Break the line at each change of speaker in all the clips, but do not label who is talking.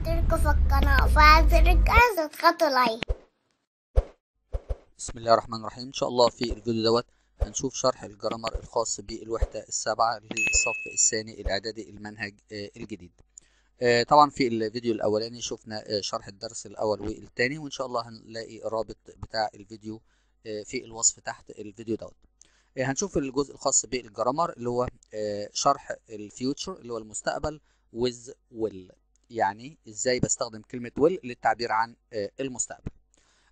اشتركوا في القناة وفعل زر الجرس وتضغطوا لايك بسم الله الرحمن الرحيم ان شاء الله في الفيديو دوت هنشوف شرح الجرامر الخاص بالوحدة السابعة للصف الثاني الاعدادي المنهج آه، الجديد آه، طبعا في الفيديو الاولاني شفنا آه، شرح الدرس الاول والثاني وان شاء الله هنلاقي الرابط بتاع الفيديو في الوصف تحت الفيديو دوت هنشوف الجزء الخاص بالجرامر اللي هو شرح الفيوتشر اللي هو المستقبل with will يعني ازاي بستخدم كلمه ويل للتعبير عن آه، المستقبل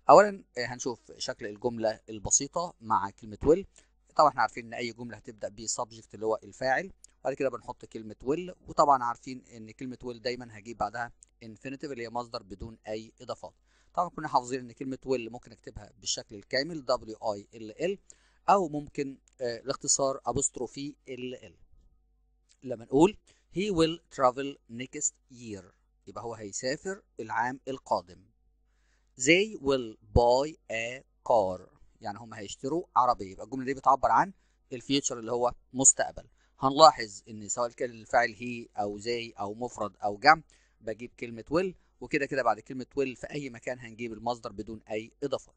اولا آه، هنشوف شكل الجمله البسيطه مع كلمه ويل طبعا احنا عارفين ان اي جمله هتبدا بسبجكت اللي هو الفاعل بعد كده بنحط كلمه ويل وطبعا عارفين ان كلمه ويل دايما هجيب بعدها انفينيتيف اللي هي مصدر بدون اي اضافات طبعا كنا حافظين ان كلمه ويل ممكن اكتبها بالشكل الكامل w i l l او ممكن الاختصار ابوستروفي ال ال لما نقول he will travel next year يبقى هو هيسافر العام القادم they will buy a car يعني هم هيشتروا عربيه يبقى الجمله دي بتعبر عن الفيوتشر اللي هو مستقبل هنلاحظ ان سواء كان الفاعل هي او زي او مفرد او جمع بجيب كلمه will وكده كده بعد كلمه will في اي مكان هنجيب المصدر بدون اي اضافه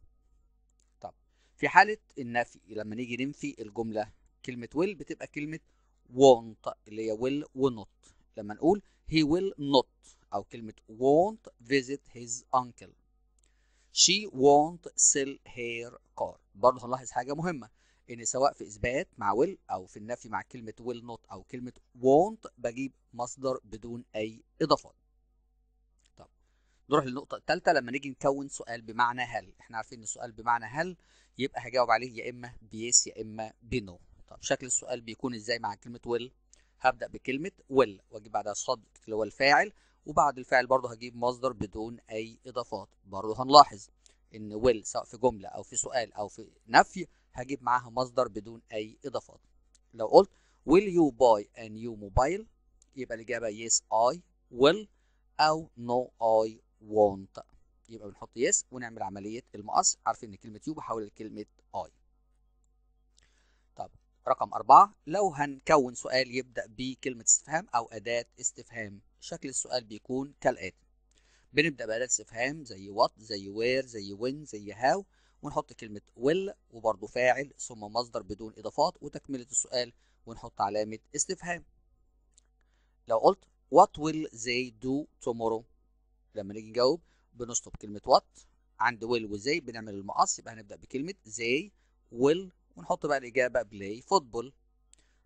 طب في حاله النفي لما نيجي ننفي الجمله كلمه will بتبقى كلمه won't اللي هي will ونوت لما نقول he will not أو كلمة won't visit his uncle she won't sell her car برضه هنلاحظ حاجة مهمة إن سواء في إثبات مع will أو في النفي مع كلمة will not أو كلمة won't بجيب مصدر بدون أي إضافات طب نروح للنقطة الثالثة لما نيجي نكون سؤال بمعنى هل إحنا عارفين إن السؤال بمعنى هل يبقى هجاوب عليه يا إما بيس يا إما بنو طب شكل السؤال بيكون ازاي مع كلمه ويل هبدا بكلمه ويل واجيب بعدها subject اللي هو الفاعل وبعد الفاعل برضه هجيب مصدر بدون اي اضافات برضه هنلاحظ ان ويل سواء في جمله او في سؤال او في نفي هجيب معاها مصدر بدون اي اضافات لو قلت will you buy a new mobile يبقى الاجابه yes I will او no I won't يبقى بنحط yes ونعمل عمليه المقص عارفين ان كلمه يو بحول لكلمه I رقم أربعة لو هنكون سؤال يبدأ بكلمة استفهام أو أداة استفهام شكل السؤال بيكون كالآتي بنبدأ بأداة استفهام زي وات زي وير زي وين زي هاو ونحط كلمة will وبرضه فاعل ثم مصدر بدون إضافات وتكملة السؤال ونحط علامة استفهام لو قلت what will they do tomorrow لما نيجي نجاوب بنشطب كلمة what عند will وزي بنعمل المقص يبقى هنبدأ بكلمة they will ونحط بقى الاجابه بلاي فوتبول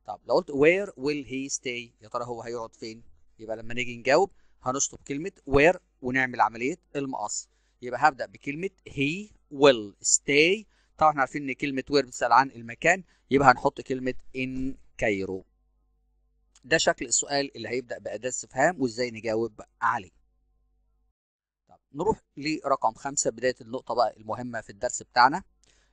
طب لو قلت وير ويل هي ستاي يا ترى هو هيقعد فين يبقى لما نيجي نجاوب هنشطب كلمه وير ونعمل عمليه المقص يبقى هبدا بكلمه هي ويل ستاي طبعا احنا عارفين ان كلمه وير بتسال عن المكان يبقى هنحط كلمه ان كايرو ده شكل السؤال اللي هيبدا باداه استفهام وازاي نجاوب عليه طب نروح لرقم خمسة بدايه النقطه بقى المهمه في الدرس بتاعنا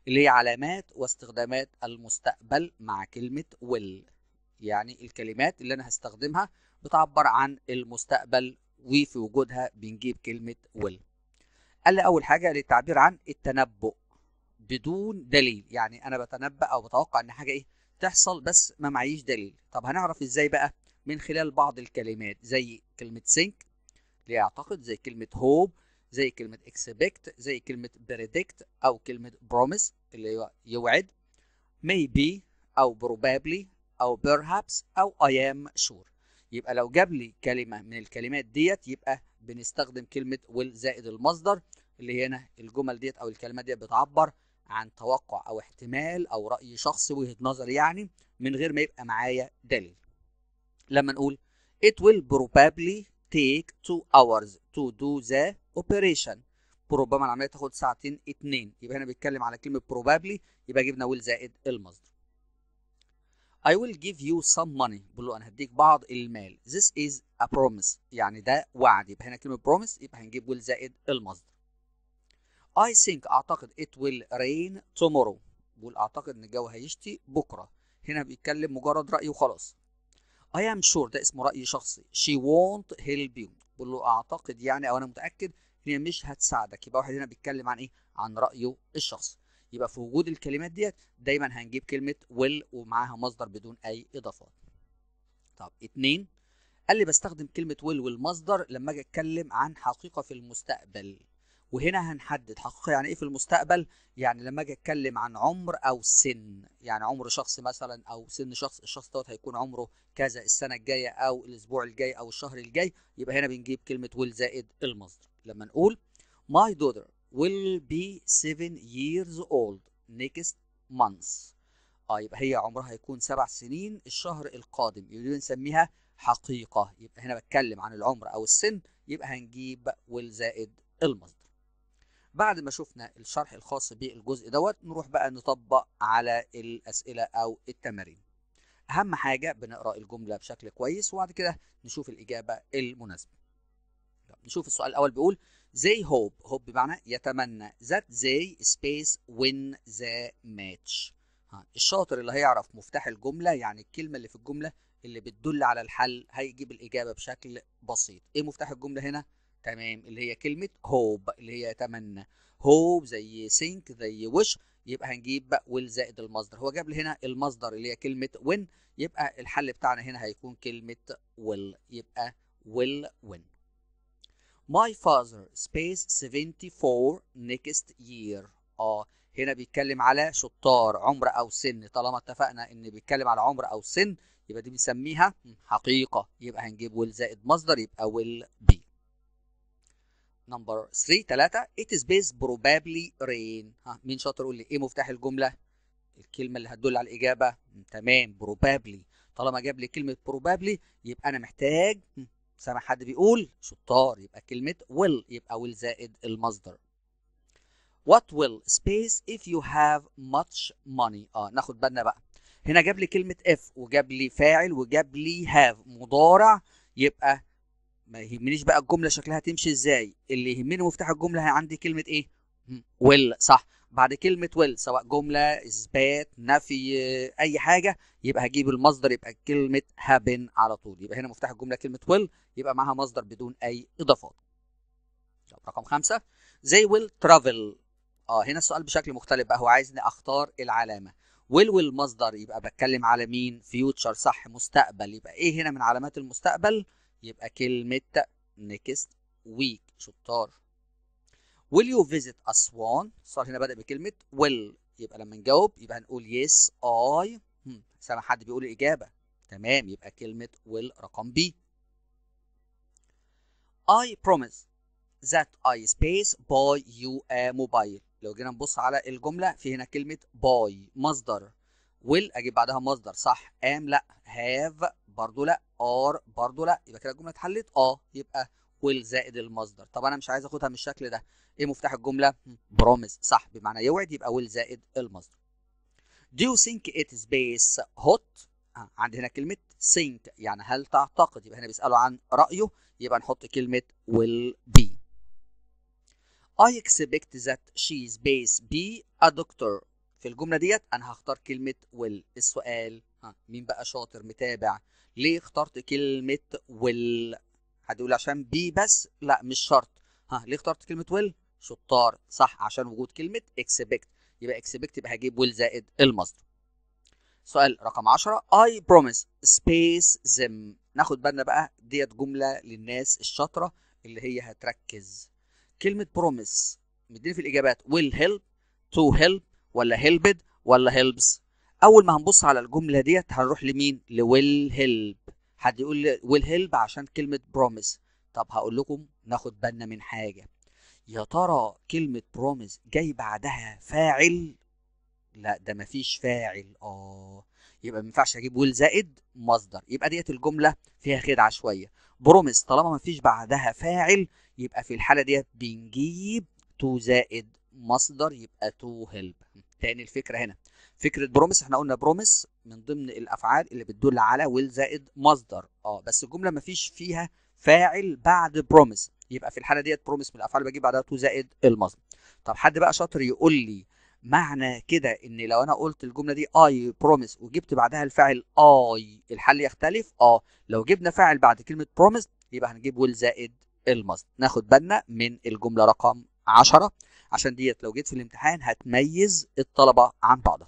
اللي هي علامات واستخدامات المستقبل مع كلمة will يعني الكلمات اللي أنا هستخدمها بتعبر عن المستقبل وفي وجودها بنجيب كلمة will قال لي أول حاجة للتعبير عن التنبؤ بدون دليل يعني أنا بتنبأ أو بتوقع إن حاجة إيه تحصل بس ما معيش دليل طب هنعرف إزاي بقى من خلال بعض الكلمات زي كلمة think ليه أعتقد زي كلمة hope زي كلمة expect زي كلمة predict أو كلمة promise اللي هو يوعد maybe أو probably أو perhaps أو I am sure يبقى لو جاب لي كلمة من الكلمات ديت يبقى بنستخدم كلمة will زائد المصدر اللي هنا الجمل ديت أو الكلمات ديت بتعبر عن توقع أو احتمال أو رأي شخصي وجهة نظر يعني من غير ما يبقى معايا دليل لما نقول it will probably take two hours to do the اوبريشن ربما العمليه تاخد ساعتين اتنين يبقى هنا بيتكلم على كلمه probably يبقى جبنا will زائد المصدر I will give you some money بقول له انا هديك بعض المال this is a promise يعني ده وعد يبقى هنا كلمه promise يبقى هنجيب will زائد المصدر I think اعتقد it will rain tomorrow بقول اعتقد ان الجو هيشتي بكره هنا بيتكلم مجرد راي وخلاص I am sure ده اسمه راي شخصي she won't help you بقول له اعتقد يعني او انا متاكد ان هي مش هتساعدك يبقى واحد هنا بيتكلم عن ايه عن رايه الشخصي يبقى في وجود الكلمات ديت دايما هنجيب كلمه will ومعاها مصدر بدون اي اضافات طب اتنين قال لي بستخدم كلمه will والمصدر لما اجي اتكلم عن حقيقه في المستقبل وهنا هنحدد حقيقه يعني ايه في المستقبل يعني لما اجي اتكلم عن عمر او سن يعني عمر شخص مثلا او سن شخص الشخص دوت هيكون عمره كذا السنه الجايه او الاسبوع الجاي او الشهر الجاي يبقى هنا بنجيب كلمه ويل زائد المصدر لما نقول my daughter will be 7 years old next month اه يبقى هي عمرها هيكون سبع سنين الشهر القادم يبقى نسميها حقيقه يبقى هنا بتكلم عن العمر او السن يبقى هنجيب ويل زائد المصدر بعد ما شفنا الشرح الخاص بالجزء دوت نروح بقى نطبق على الأسئلة أو التمارين أهم حاجة بنقرأ الجملة بشكل كويس وبعد كده نشوف الإجابة المناسبة نشوف السؤال الأول بيقول زي هوب هوب بمعنى يتمنى ذات زي سبيس وين ذا ماتش الشاطر اللي هيعرف مفتاح الجملة يعني الكلمة اللي في الجملة اللي بتدل على الحل هيجيب الإجابة بشكل بسيط إيه مفتاح الجملة هنا؟ تمام اللي هي كلمه هوب اللي هي يتمنى هوب زي سينك زي وش يبقى هنجيب ويل زائد المصدر هو جاب لي هنا المصدر اللي هي كلمه وين يبقى الحل بتاعنا هنا هيكون كلمه ويل يبقى ويل وين My father space 74 next year اه هنا بيتكلم على شطار عمر او سن طالما اتفقنا ان بيتكلم على عمر او سن يبقى دي بنسميها حقيقه يبقى هنجيب ويل زائد مصدر يبقى ويل بي نمبر 3 3 it is based probably rain ها مين شاطر يقول لي ايه مفتاح الجمله الكلمه اللي هتدل على الاجابه تمام probably طالما جاب لي كلمه probably يبقى انا محتاج سامع حد بيقول شطار يبقى كلمه will يبقى will زائد المصدر what will space if you have much money اه ناخد بالنا بقى هنا جاب لي كلمه if وجاب لي فاعل وجاب لي have مضارع يبقى ما يهمنيش بقى الجمله شكلها تمشي ازاي اللي يهمني مفتاح الجمله عندي كلمه ايه ويل صح بعد كلمه ويل سواء جمله اثبات نفي اي حاجه يبقى هجيب المصدر يبقى كلمه هابن على طول يبقى هنا مفتاح الجمله كلمه ويل يبقى معاها مصدر بدون اي اضافات رقم خمسة زي ويل ترافل اه هنا السؤال بشكل مختلف بقى هو عايزني اختار العلامه ويل ويل مصدر يبقى بتكلم على مين فيوتشر صح مستقبل يبقى ايه هنا من علامات المستقبل يبقى كلمة نكست ويك شطار will you visit أسوان صار هنا بدأ بكلمة will يبقى لما نجاوب يبقى هنقول yes I سامع حد بيقول الإجابة تمام يبقى كلمة will رقم B I promise that I space buy you a mobile لو جينا نبص على الجملة في هنا كلمة buy مصدر will اجيب بعدها مصدر صح ام لا هاف برضه لا ار برضه لا يبقى كده الجمله اتحلت اه يبقى will زائد المصدر طب انا مش عايز اخدها من الشكل ده ايه مفتاح الجمله promise صح بمعنى يوعد يبقى will زائد المصدر do you think it is base hot آه. هنا كلمه think يعني هل تعتقد يبقى هنا بيسالوا عن رايه يبقى نحط كلمه will be I expect that she is base be a doctor في الجمله ديت انا هختار كلمه ويل السؤال ها مين بقى شاطر متابع ليه اخترت كلمه ويل هتقول عشان بي بس لا مش شرط ها ليه اخترت كلمه ويل شطار صح عشان وجود كلمه اكسبكت يبقى اكسبكت يبقى هجيب ويل زائد المصدر سؤال رقم 10 اي بروميس سبيس زم ناخد بالنا بقى ديت جملة للناس الشاطرة اللي هي هتركز كلمة بروميس مديني في الإجابات ويل هيلب تو هيلب ولا هيلبد ولا هيلبس اول ما هنبص على الجمله ديت هنروح لمين لويل هيلب حد يقول لي ويل هيلب عشان كلمه بروميس طب هقول لكم ناخد بالنا من حاجه يا ترى كلمه بروميس جاي بعدها فاعل لا ده مفيش فاعل اه يبقى ما ينفعش اجيب ويل زائد مصدر يبقى ديت الجمله فيها خدعه شويه بروميس طالما ما فيش بعدها فاعل يبقى في الحاله ديت بنجيب تو زائد مصدر يبقى تو هيلب تاني الفكره هنا فكره بروميس احنا قلنا بروميس من ضمن الافعال اللي بتدل على ويل زائد مصدر اه بس الجمله ما فيش فيها فاعل بعد بروميس يبقى في الحاله ديت بروميس من الافعال اللي بجيب بعدها تو زائد المصدر طب حد بقى شاطر يقول لي معنى كده ان لو انا قلت الجمله دي اي بروميس وجبت بعدها الفاعل اي الحل يختلف اه لو جبنا فاعل بعد كلمه بروميس يبقى هنجيب ويل زائد المصدر ناخد بالنا من الجمله رقم 10 عشان ديت لو جيت في الامتحان هتميز الطلبه عن بعضها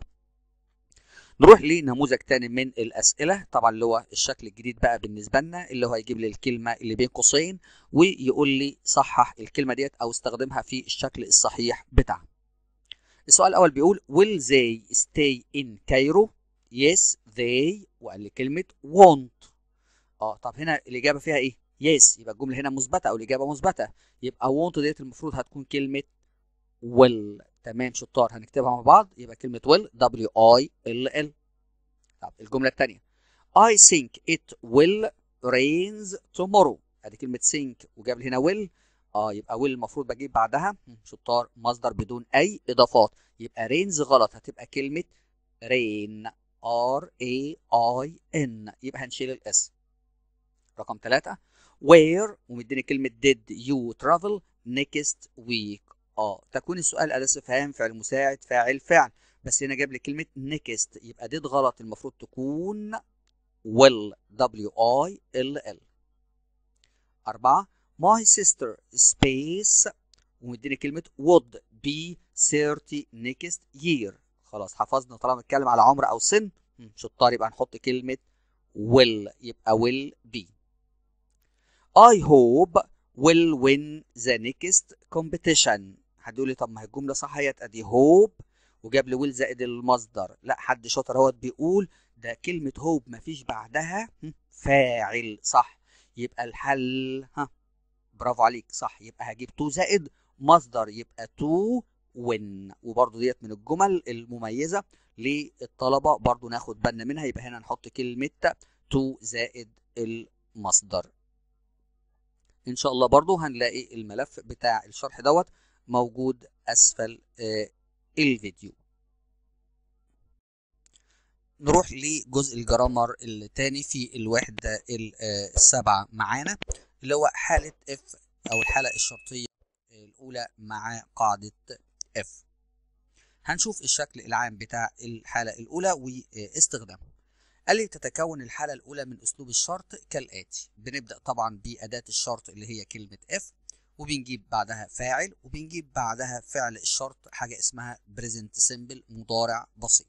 نروح لنموذج تاني من الاسئله طبعا اللي هو الشكل الجديد بقى بالنسبه لنا اللي هو هيجيب لي الكلمه اللي بين قوسين ويقول لي صحح الكلمه ديت او استخدمها في الشكل الصحيح بتاعها السؤال الاول بيقول will they stay in Cairo yes they وقال لي كلمه want اه طب هنا الاجابه فيها ايه yes يبقى الجمله هنا مثبته او الاجابه مثبته يبقى want ديت المفروض هتكون كلمه will تمام شطار هنكتبها مع بعض يبقى كلمه will w i l l طب الجمله الثانيه I think it will rains tomorrow ادي كلمه think وجاب لي هنا will اه يبقى will المفروض بجيب بعدها شطار مصدر بدون اي اضافات يبقى rains غلط هتبقى كلمه rain r a i n يبقى هنشيل الاس رقم ثلاثة where ومديني كلمة did you travel next week اه تكون السؤال أداة استفهام فعل مساعد فاعل فعل بس هنا جاب لي كلمة نيكست يبقى ديت غلط المفروض تكون will w i l l أربعة my sister space ومديني كلمة would be 30 next year خلاص حفظنا طالما بنتكلم على عمر أو سن شطار يبقى نحط كلمة will يبقى will be I hope will win the next competition يقول لي طب ما هي الجمله صح اهيت ادي هوب وجاب لي ويل زائد المصدر لا حد شاطر اهوت بيقول ده كلمه هوب ما فيش بعدها فاعل صح يبقى الحل ها برافو عليك صح يبقى هجيب تو زائد مصدر يبقى تو وين وبرضو ديت من الجمل المميزه للطلبه برضو ناخد بالنا منها يبقى هنا نحط كلمه تو زائد المصدر ان شاء الله برضو هنلاقي الملف بتاع الشرح دوت موجود أسفل آه، الفيديو نروح لجزء الجرامر الثاني في الوحدة السابعة معانا اللي هو حالة اف أو الحالة الشرطية الأولى مع قاعدة اف هنشوف الشكل العام بتاع الحالة الأولى واستخدامه قال لي تتكون الحالة الأولى من أسلوب الشرط كالآتي بنبدأ طبعا بأداة الشرط اللي هي كلمة اف وبنجيب بعدها فاعل وبنجيب بعدها فعل الشرط حاجة اسمها بريزنت simple مضارع بسيط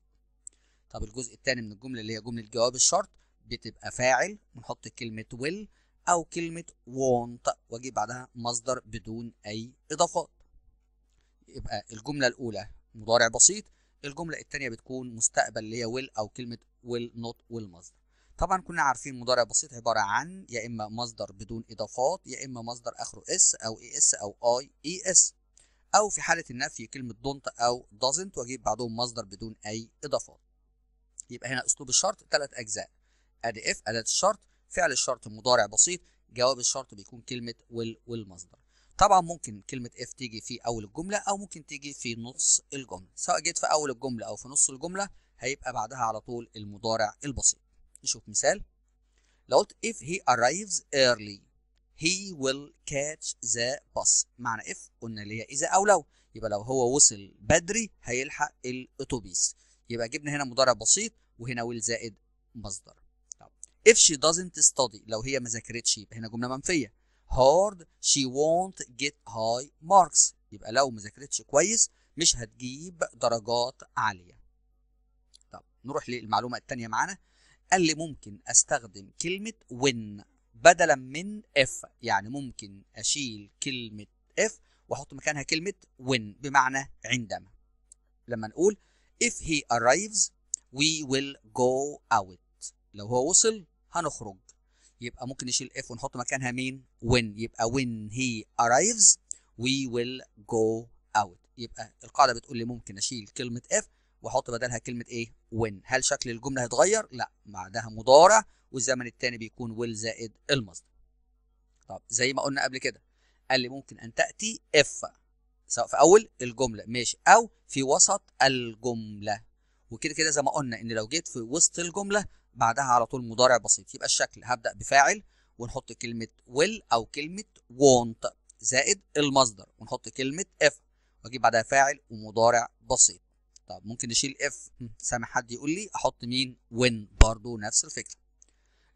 طب الجزء الثاني من الجملة اللي هي جملة جواب الشرط بتبقى فاعل ونحط كلمة will أو كلمة want وأجيب بعدها مصدر بدون أي إضافات يبقى الجملة الأولى مضارع بسيط الجملة الثانية بتكون مستقبل اللي هي will أو كلمة will not will مصدر طبعا كنا عارفين مضارع بسيط عباره عن يا اما مصدر بدون اضافات يا اما مصدر اخره اس او اي اس او اي اي اس او في حاله النفي كلمه دونت او دازنت واجيب بعدهم مصدر بدون اي اضافات يبقى هنا اسلوب الشرط ثلاث اجزاء ادي اف اداه الشرط فعل الشرط مضارع بسيط جواب الشرط بيكون كلمه وال والمصدر طبعا ممكن كلمه اف تيجي في اول الجمله او ممكن تيجي في نص الجمله سواء جيت في اول الجمله او في نص الجمله هيبقى بعدها على طول المضارع البسيط نشوف مثال لو قلت if he arrives early he will catch the bus معنى if قلنا اللي هي اذا او لو يبقى لو هو وصل بدري هيلحق الاتوبيس يبقى جبنا هنا مضارع بسيط وهنا will زائد مصدر طب if she doesn't study لو هي ما ذاكرتش يبقى هنا جمله منفيه hard she won't get high marks يبقى لو ما ذاكرتش كويس مش هتجيب درجات عاليه طب نروح للمعلومه الثانيه معانا قال لي ممكن استخدم كلمة when بدلا من if يعني ممكن اشيل كلمة if واحط مكانها كلمة when بمعنى عندما لما نقول if he arrives we will go out لو هو وصل هنخرج يبقى ممكن نشيل if ونحط مكانها مين when يبقى when he arrives we will go out يبقى القاعدة بتقول لي ممكن اشيل كلمة if واحط بدلها كلمة ايه when هل شكل الجمله هيتغير لا بعدها مضارع والزمن الثاني بيكون will زائد المصدر طب زي ما قلنا قبل كده قال لي ممكن ان تاتي اف سواء في اول الجمله ماشي او في وسط الجمله وكده كده زي ما قلنا ان لو جيت في وسط الجمله بعدها على طول مضارع بسيط يبقى الشكل هبدا بفاعل ونحط كلمه will او كلمه want زائد المصدر ونحط كلمه اف واجيب بعدها فاعل ومضارع بسيط طب ممكن نشيل اف سامع حد يقول لي احط مين وين برضه نفس الفكره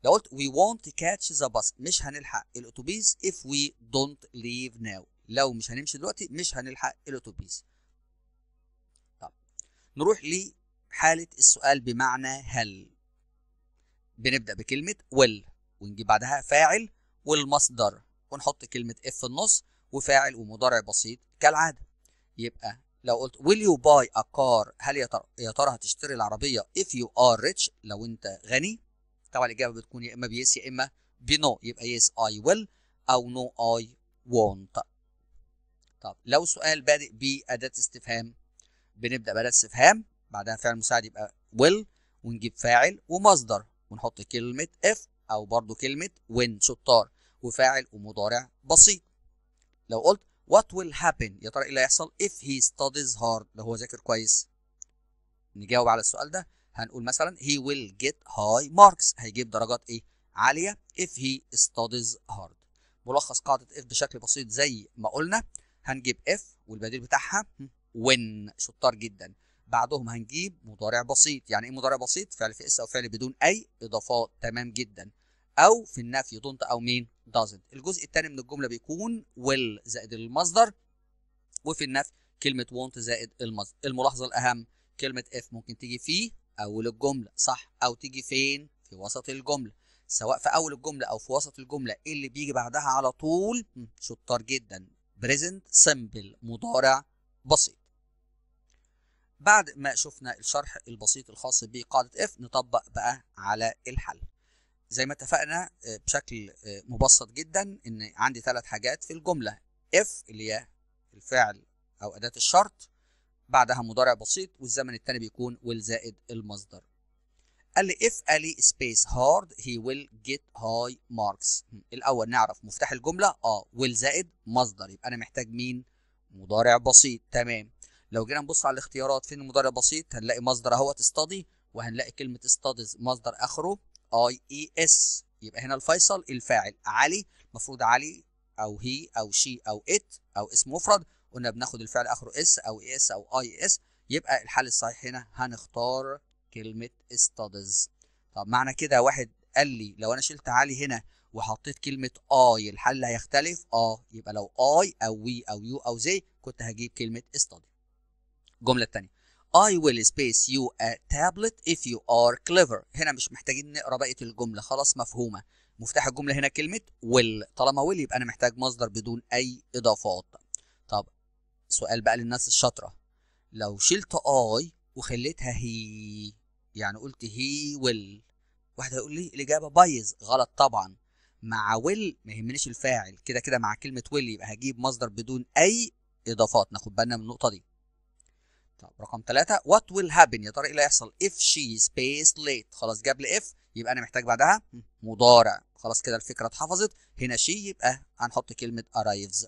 لو قلت وي وونت كاتش ذا باص مش هنلحق الاتوبيس if وي دونت ليف ناو لو مش هنمشي دلوقتي مش هنلحق الاتوبيس طب نروح لحاله السؤال بمعنى هل بنبدا بكلمه will ونجيب بعدها فاعل والمصدر ونحط كلمه اف في النص وفاعل ومضارع بسيط كالعاده يبقى لو قلت will you buy a car هل يا ترى هتشتري العربيه if you are rich لو انت غني طبعا الاجابه بتكون يا اما بيس يا اما بنو يبقى yes I will او no I won't طب لو سؤال بادئ بأداة استفهام بنبدأ بأداة استفهام بعدها فعل مساعد يبقى will ونجيب فاعل ومصدر ونحط كلمة if أو برضو كلمة when شطار وفاعل ومضارع بسيط لو قلت وات ويل هابن يا ترى ايه اللي هيحصل if he studies hard لو هو ذاكر كويس نجاوب على السؤال ده هنقول مثلا he will get high marks هيجيب درجات ايه عاليه if he studies hard ملخص قاعده if بشكل بسيط زي ما قلنا هنجيب if والبديل بتاعها when شطار جدا بعدهم هنجيب مضارع بسيط يعني ايه مضارع بسيط فعل في اس او فعل بدون اي اضافات تمام جدا او في النفي دونت او مين doesn't الجزء الثاني من الجمله بيكون will زائد المصدر وفي النفي كلمه won't زائد المصدر الملاحظه الاهم كلمه if ممكن تيجي في اول الجمله صح او تيجي فين في وسط الجمله سواء في اول الجمله او في وسط الجمله اللي بيجي بعدها على طول شطار جدا present simple مضارع بسيط بعد ما شفنا الشرح البسيط الخاص بقاعده اف نطبق بقى على الحل زي ما اتفقنا آه، بشكل آه، مبسط جدا ان عندي ثلاث حاجات في الجمله اف اللي هي الفعل او اداه الشرط بعدها مضارع بسيط والزمن الثاني بيكون ويل زائد المصدر قال لي اف الي سبيس هارد هي ويل جيت هاي ماركس الاول نعرف مفتاح الجمله اه ويل زائد مصدر يبقى انا محتاج مين مضارع بسيط تمام لو جينا نبص على الاختيارات فين المضارع بسيط هنلاقي مصدر اهوت استادي وهنلاقي كلمه استاديز مصدر اخره اي اي اس يبقى هنا الفيصل الفاعل علي المفروض علي او هي او شي او ات او اسم مفرد قلنا بناخد الفعل اخره اس او اي اس او اي اس e يبقى الحل الصحيح هنا هنختار كلمه ستادز طب معنى كده واحد قال لي لو انا شلت علي هنا وحطيت كلمه اي الحل هيختلف اه يبقى لو اي او وي او يو او زي كنت هجيب كلمه study الجمله الثانيه I will space you a tablet if you are clever هنا مش محتاجين نقرا بقيه الجمله خلاص مفهومه مفتاح الجمله هنا كلمه will طالما will يبقى انا محتاج مصدر بدون اي اضافات طب سؤال بقى للناس الشاطره لو شلت I وخليتها هي يعني قلت هي will واحد هيقول لي الاجابه بايظ غلط طبعا مع will ما يهمنيش الفاعل كده كده مع كلمه will يبقى هجيب مصدر بدون اي اضافات ناخد بالنا من النقطه دي طب رقم ثلاثة what will happen يا ترى ايه اللي هيحصل if she space late خلاص جاب لي if يبقى انا محتاج بعدها مضارع خلاص كده الفكرة اتحفظت هنا she يبقى هنحط كلمة arrives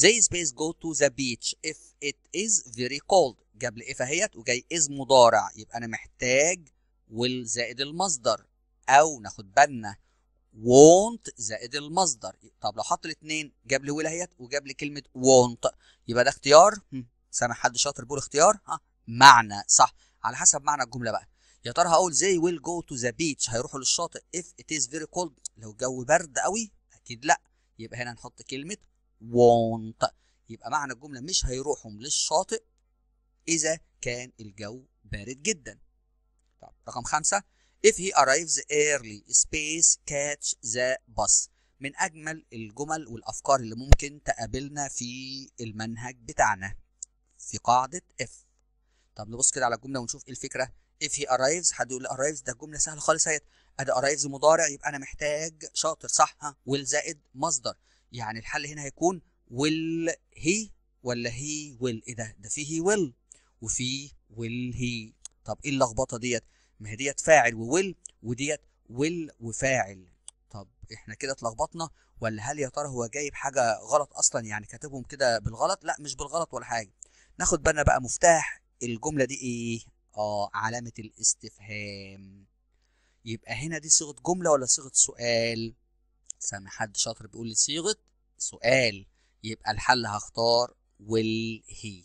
they space go to the beach if it is very cold جاب لي if اهيت وجاي is مضارع يبقى انا محتاج will زائد المصدر او ناخد بالنا won't زائد المصدر طب لو حط الاثنين جاب لي will اهيت وجاب لي كلمة won't يبقى ده اختيار سامع حد شاطر بيقول اختيار ها معنى صح على حسب معنى الجمله بقى يا ترى هقول زي ويل جو تو ذا بيتش هيروحوا للشاطئ اف ات از فيري كولد لو الجو برد قوي اكيد لا يبقى هنا نحط كلمه وونت يبقى معنى الجمله مش هيروحوا للشاطئ اذا كان الجو بارد جدا طب رقم خمسة if he arrives early space catch the bus من اجمل الجمل والافكار اللي ممكن تقابلنا في المنهج بتاعنا في قاعده اف طب نبص كده على الجمله ونشوف ايه الفكره if he arrives يقول arrives ده جمله سهله خالص اهي ادي arrives مضارع يبقى انا محتاج شاطر صح ها will زائد مصدر يعني الحل هنا هيكون will he ولا he will ايه ده ده في he will وفي will he طب ايه اللخبطه ديت ما هي ديت فاعل وويل وديت ويل وفاعل طب احنا كده اتلخبطنا ولا هل يا ترى هو جايب حاجه غلط اصلا يعني كاتبهم كده بالغلط لا مش بالغلط ولا حاجه ناخد بالنا بقى مفتاح الجمله دي ايه اه علامه الاستفهام يبقى هنا دي صيغه جمله ولا صيغه سؤال سامع حد شاطر بيقول لي صيغه سؤال يبقى الحل هختار will هي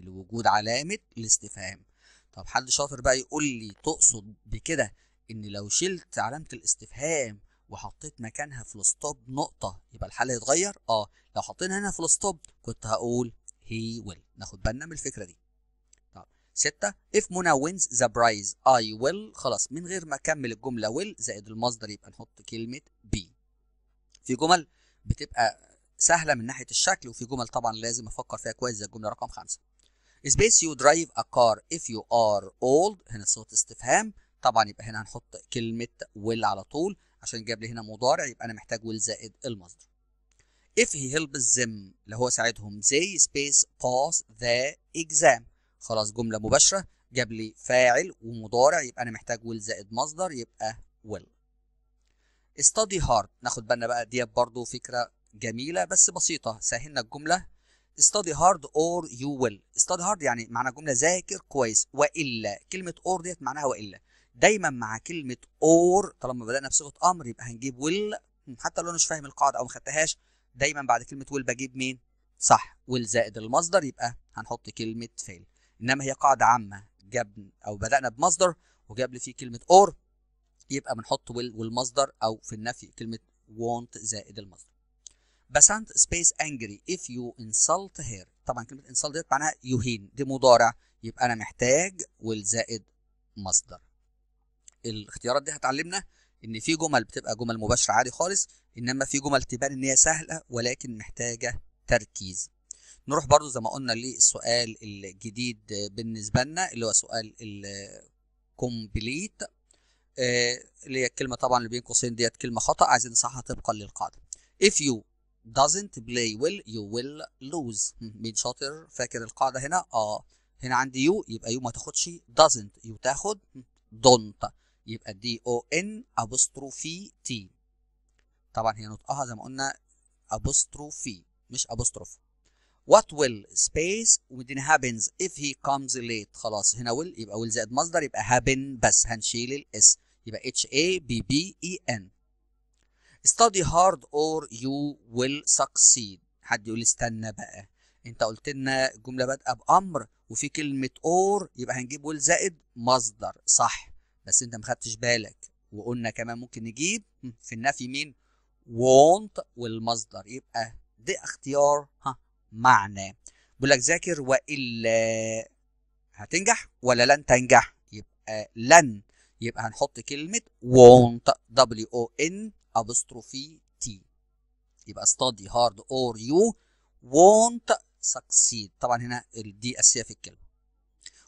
لوجود علامه الاستفهام طب حد شاطر بقى يقول لي تقصد بكده ان لو شلت علامه الاستفهام وحطيت مكانها في الستوب نقطه يبقى الحل هيتغير اه لو حطينا هنا في الستوب كنت هقول he will ناخد بالنا من الفكره دي طب ستة if منى wins the prize I will خلاص من غير ما اكمل الجمله will زائد المصدر يبقى نحط كلمه be في جمل بتبقى سهله من ناحيه الشكل وفي جمل طبعا لازم افكر فيها كويس زي الجمله رقم خمسة space you drive a car if you are old هنا صوت استفهام طبعا يبقى هنا هنحط كلمه will على طول عشان جاب لي هنا مضارع يبقى انا محتاج will زائد المصدر if he helps them اللي هو ساعدهم they space pass the exam خلاص جملة مباشرة جاب لي فاعل ومضارع يبقى أنا محتاج will زائد مصدر يبقى will study hard ناخد بالنا بقى ديت برضو فكرة جميلة بس بسيطة سهلنا الجملة study hard or you will study hard يعني معنى جملة ذاكر كويس وإلا كلمة or ديت معناها وإلا دايما مع كلمة or طالما بدأنا بصيغة أمر يبقى هنجيب will حتى لو أنا مش فاهم القاعدة أو ما خدتهاش دايما بعد كلمه ويل بجيب مين صح ويل زائد المصدر يبقى هنحط كلمه فيل انما هي قاعده عامه جاب او بدانا بمصدر وجاب لي فيه كلمه اور يبقى بنحط ويل والمصدر او في النفي كلمه وونت زائد المصدر بسنت سبيس انجري اف يو انسلت هير طبعا كلمه انسلت ديت معناها يهين دي مضارع يبقى انا محتاج ويل زائد مصدر الاختيارات دي هتعلمنا ان في جمل بتبقى جمل مباشره عادي خالص انما في جمل تبان ان هي سهله ولكن محتاجه تركيز نروح برضو زي ما قلنا للسؤال الجديد بالنسبه لنا اللي هو سؤال الكومبليت آه، اللي هي الكلمه طبعا اللي بين قوسين ديت كلمه خطا عايزين نصحها طبقا للقاعده if you doesn't play well you will lose مين شاطر فاكر القاعده هنا اه هنا عندي يو يبقى يو ما تاخدش doesn't يو تاخد don't يبقى دي او ان ابوستروفي تي طبعا هي نطقها زي ما قلنا ابوستروفي مش ابوستروف what will space وبعدين happens if he comes late خلاص هنا will يبقى will زائد مصدر يبقى happen بس هنشيل الاس يبقى h a b b e n study hard or you will succeed حد يقول استنى بقى انت قلت لنا الجمله بادئه بامر وفي كلمه اور يبقى هنجيب ويل زائد مصدر صح بس انت ما خدتش بالك وقلنا كمان ممكن نجيب في النفي مين want والمصدر يبقى ده اختيار ها معنى بيقول لك ذاكر والا هتنجح ولا لن تنجح يبقى لن يبقى هنحط كلمه want w o n apostrophe t يبقى study hard or you won't succeed طبعا هنا الدي اساسيه في الكلمه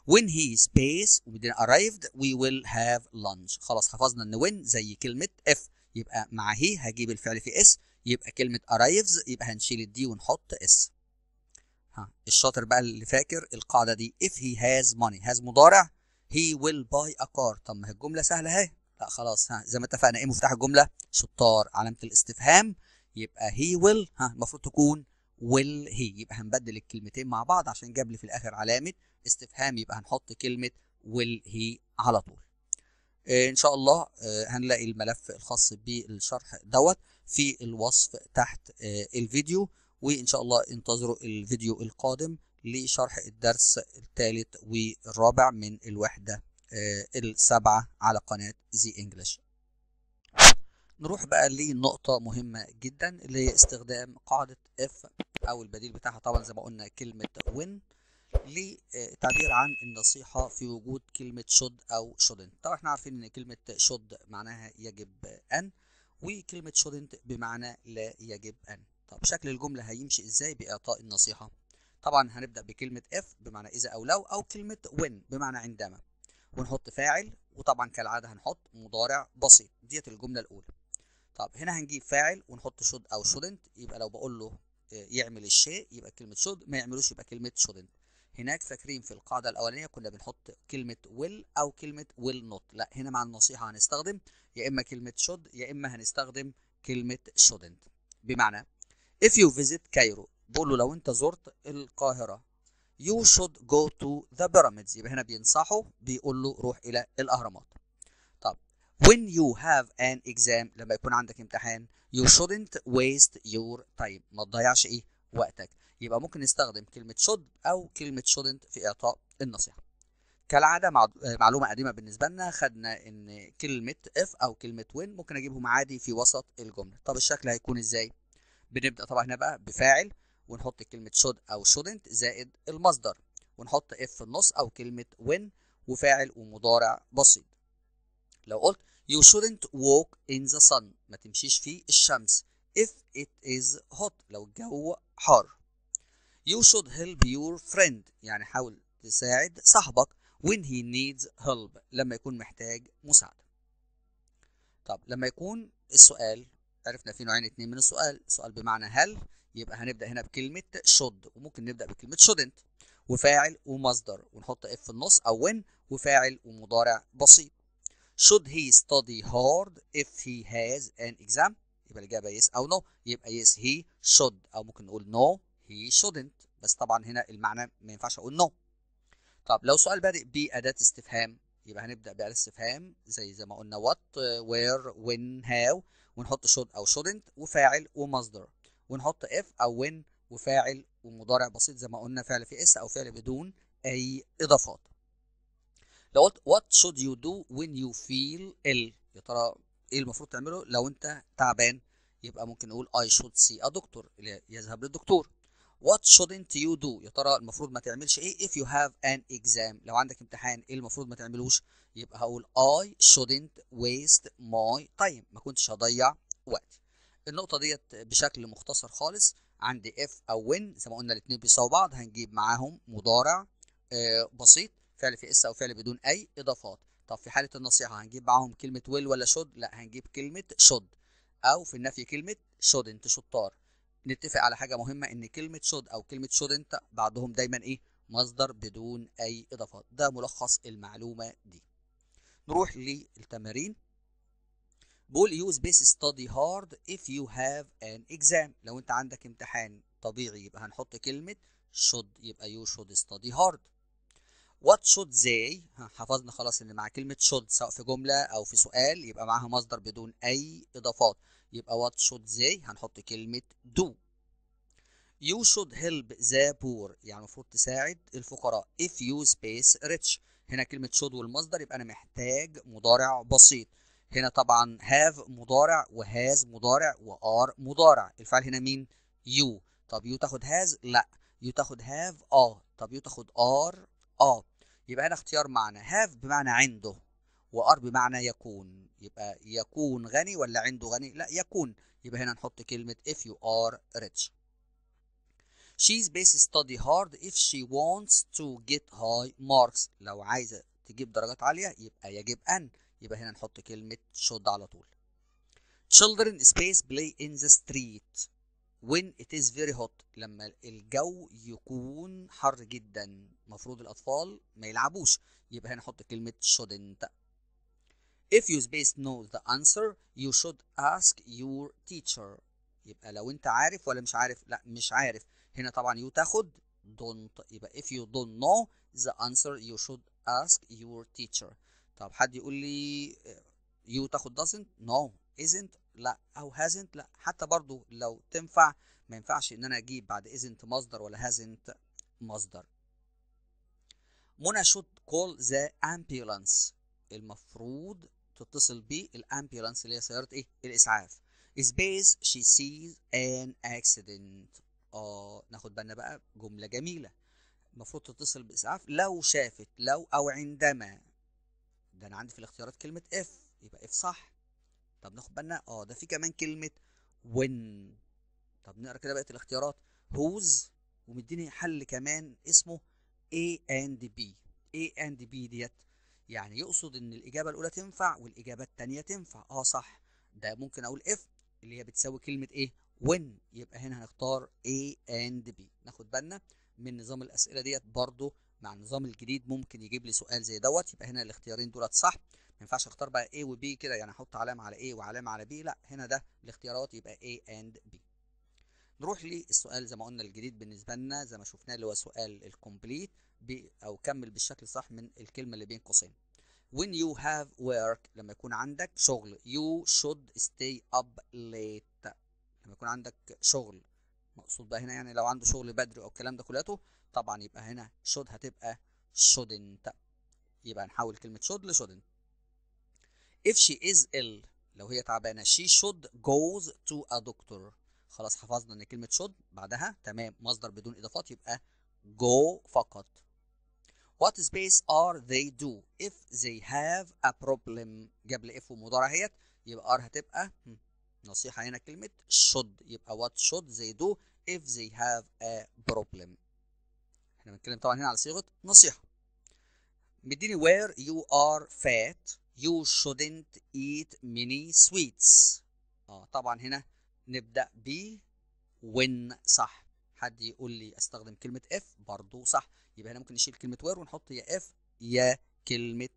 when he space we arrived we will have lunch خلاص حفظنا ان when زي كلمه if يبقى مع هي هجيب الفعل في اس يبقى كلمه ارايفز يبقى هنشيل الدي ونحط اس ها الشاطر بقى اللي فاكر القاعده دي if he has money has مضارع he will buy a car طب ما هي الجمله سهله اهي لا خلاص ها زي ما اتفقنا ايه مفتاح الجمله شطار علامه الاستفهام يبقى he will ها المفروض تكون will he يبقى هنبدل الكلمتين مع بعض عشان جاب لي في الاخر علامه استفهام يبقى هنحط كلمه will he على طول آه، ان شاء الله آه، هنلاقي الملف الخاص بالشرح دوت في الوصف تحت آه، الفيديو وان شاء الله انتظروا الفيديو القادم لشرح الدرس الثالث والرابع من الوحدة السابعة على قناة زي انجلش نروح بقى لنقطة مهمة جدا اللي هي استخدام قاعدة اف او البديل بتاعها طبعا زي ما قلنا كلمة وين لتعبير عن النصيحة في وجود كلمة شد أو شودنت طبعا احنا عارفين إن كلمة شد معناها يجب أن وكلمة شودنت بمعنى لا يجب أن طب شكل الجملة هيمشي إزاي بإعطاء النصيحة طبعا هنبدأ بكلمة if بمعنى إذا أو لو أو كلمة when بمعنى عندما ونحط فاعل وطبعا كالعادة هنحط مضارع بسيط ديت الجملة الأولى طب هنا هنجيب فاعل ونحط should أو shouldn't يبقى لو بقول له آه، يعمل الشيء يبقى كلمة should ما يعملوش يبقى كلمة shouldn't هناك فاكرين في القاعده الاولانيه كنا بنحط كلمه will او كلمه will not لا هنا مع النصيحه هنستخدم يا اما كلمه should يا اما هنستخدم كلمه shouldn't بمعنى if you visit Cairo بقول له لو انت زرت القاهره you should go to the pyramids يبقى هنا بينصحه بيقول له روح الى الاهرامات طب when you have an exam لما يكون عندك امتحان you shouldn't waste your time ما تضيعش ايه وقتك يبقى ممكن نستخدم كلمة should أو كلمة شودنت في إعطاء النصيحة كالعادة معلومة قديمة بالنسبة لنا خدنا إن كلمة if أو كلمة when ممكن أجيبهم عادي في وسط الجملة طب الشكل هيكون إزاي؟ بنبدأ طبعا هنا بقى بفاعل ونحط كلمة should أو shouldn't زائد المصدر ونحط if في النص أو كلمة when وفاعل ومضارع بسيط لو قلت you shouldn't walk in the sun ما تمشيش في الشمس if it is hot لو الجو حار you should help your friend يعني حاول تساعد صاحبك when he needs help لما يكون محتاج مساعدة طب لما يكون السؤال عرفنا في نوعين اتنين من السؤال سؤال بمعنى هل يبقى هنبدأ هنا بكلمة should وممكن نبدأ بكلمة shouldn't وفاعل ومصدر ونحط اف في النص او when وفاعل ومضارع بسيط should he study hard if he has an exam يبقى الاجابه يس او نو يبقى يس هي شود او ممكن نقول نو هي شودنت بس طبعا هنا المعنى ما ينفعش اقول نو طب لو سؤال بادئ باداه استفهام يبقى هنبدا باداه استفهام زي زي ما قلنا وات وير وين هاو ونحط شود او شودنت وفاعل ومصدر ونحط اف او وين وفاعل ومضارع بسيط زي ما قلنا فعل في اس او فعل بدون اي اضافات لو قلت وات شود يو دو وين يو فيل ال يا ترى ايه المفروض تعمله لو انت تعبان يبقى ممكن نقول I should see a doctor يذهب للدكتور what shouldn't you do يا ترى المفروض ما تعملش ايه if you have an exam لو عندك امتحان ايه المفروض ما تعملوش يبقى هقول I shouldn't waste my time ما كنتش هضيع وقتي النقطة ديت بشكل مختصر خالص عندي if أو when زي ما قلنا الاتنين بيساووا بعض هنجيب معاهم مضارع آه، بسيط فعل في اس أو فعل بدون أي إضافات طب في حاله النصيحه هنجيب معاهم كلمه ويل ولا شود لا هنجيب كلمه شود او في النفي كلمه شود انت شطار نتفق على حاجه مهمه ان كلمه شود او كلمه شود انت بعدهم دايما ايه مصدر بدون اي اضافات ده ملخص المعلومه دي نروح للتمارين بول يوز بيس ستادي هارد اف يو هاف ان اكزام لو انت عندك امتحان طبيعي يبقى هنحط كلمه شود يبقى يو شود ستادي هارد وات شود زي حفظنا خلاص ان مع كلمه شود سواء في جمله او في سؤال يبقى معاها مصدر بدون اي اضافات يبقى وات شود زي هنحط كلمه دو يو شود هيلب ذا بور يعني المفروض تساعد الفقراء اف يو سبيس ريتش هنا كلمه شود والمصدر يبقى انا محتاج مضارع بسيط هنا طبعا هاف مضارع وهاز مضارع وار مضارع الفعل هنا مين يو طب يو تاخد هاز لا يو تاخد هاف اه طب يو تاخد ار اه يبقى هنا اختيار معنى هاف بمعنى عنده وار بمعنى يكون يبقى يكون غني ولا عنده غني لا يكون يبقى هنا نحط كلمه if you are rich she's best study hard if she wants to get high marks لو عايزه تجيب درجات عاليه يبقى يجب ان يبقى هنا نحط كلمه should على طول children space play in the street when it is very hot لما الجو يكون حر جدا مفروض الاطفال ما يلعبوش يبقى هنحط كلمه shouldn't if you space know the answer you should ask your teacher يبقى لو انت عارف ولا مش عارف لا مش عارف هنا طبعا you تاخد don't يبقى if you don't know the answer you should ask your teacher طب حد يقول لي you تاخد doesn't no isn't لا او هازنت لا حتى برضو لو تنفع ما ينفعش ان انا اجيب بعد isn't مصدر ولا هازنت مصدر منى should call the ambulance المفروض تتصل بيه الامبيولانس اللي هي سياره ايه الاسعاف space she sees an accident اه ناخد بالنا بقى جمله جميله المفروض تتصل باسعاف لو شافت لو او عندما ده انا عندي في الاختيارات كلمه اف يبقى اف صح طب ناخد بالنا اه ده في كمان كلمه وين طب نقرا كده بقيه الاختيارات هوز ومديني حل كمان اسمه A and B A and B ديت يعني يقصد ان الاجابه الاولى تنفع والاجابه الثانيه تنفع اه صح ده ممكن اقول F اللي هي بتساوي كلمه ايه when يبقى هنا هنختار A and B ناخد بالنا من نظام الاسئله ديت برضو مع النظام الجديد ممكن يجيب لي سؤال زي دوت يبقى هنا الاختيارين دولت صح ما ينفعش اختار بقى A و B كده يعني احط علامه على A وعلامه على B لا هنا ده الاختيارات يبقى A and B نروح للسؤال زي ما قلنا الجديد بالنسبه لنا زي ما شفناه اللي هو سؤال الكومبليت او كمل بالشكل الصح من الكلمه اللي بين قوسين when you have work لما يكون عندك شغل you should stay up late لما يكون عندك شغل مقصود بقى هنا يعني لو عنده شغل بدري او الكلام ده كلاته طبعا يبقى هنا should هتبقى shouldn't يبقى نحول كلمة should ل shouldn't if she is ill لو هي تعبانه she should goes to a doctor خلاص حفظنا ان كلمه should بعدها تمام مصدر بدون اضافات يبقى go فقط what space are they do if they have a problem قبل if ومضارع اهيت يبقى are هتبقى نصيحه هنا كلمه should يبقى what should they do if they have a problem احنا بنتكلم طبعا هنا على صيغه نصيحه مديني where you are fat You shouldn't eat many sweets. اه طبعا هنا نبدأ ب when صح حد يقول لي استخدم كلمة if برضو صح يبقى هنا ممكن نشيل كلمة where ونحط يا if يا كلمة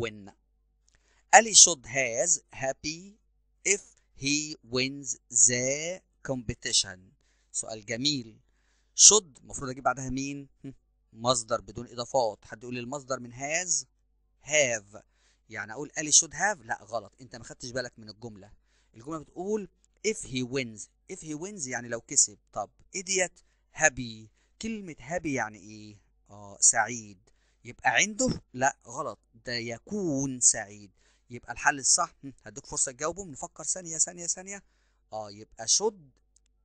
when Ali should has happy if he wins the competition سؤال جميل should المفروض اجيب بعدها مين مصدر بدون اضافات حد يقول لي المصدر من has have يعني اقول الي شود هاف لا غلط انت ما خدتش بالك من الجمله الجمله بتقول if he wins if he wins يعني لو كسب طب idiot happy كلمه happy يعني ايه اه سعيد يبقى عنده لا غلط ده يكون سعيد يبقى الحل الصح هديك فرصه تجاوبه نفكر ثانيه ثانيه ثانيه اه يبقى should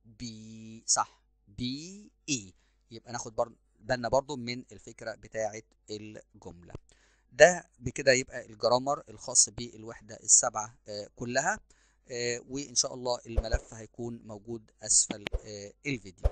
بي صح بي اي e. يبقى ناخد بالنا برضو من الفكره بتاعه الجمله ده بكده يبقى الجرامر الخاص بالوحدة السبعة آه، كلها آه، وإن شاء الله الملف هيكون موجود أسفل آه، الفيديو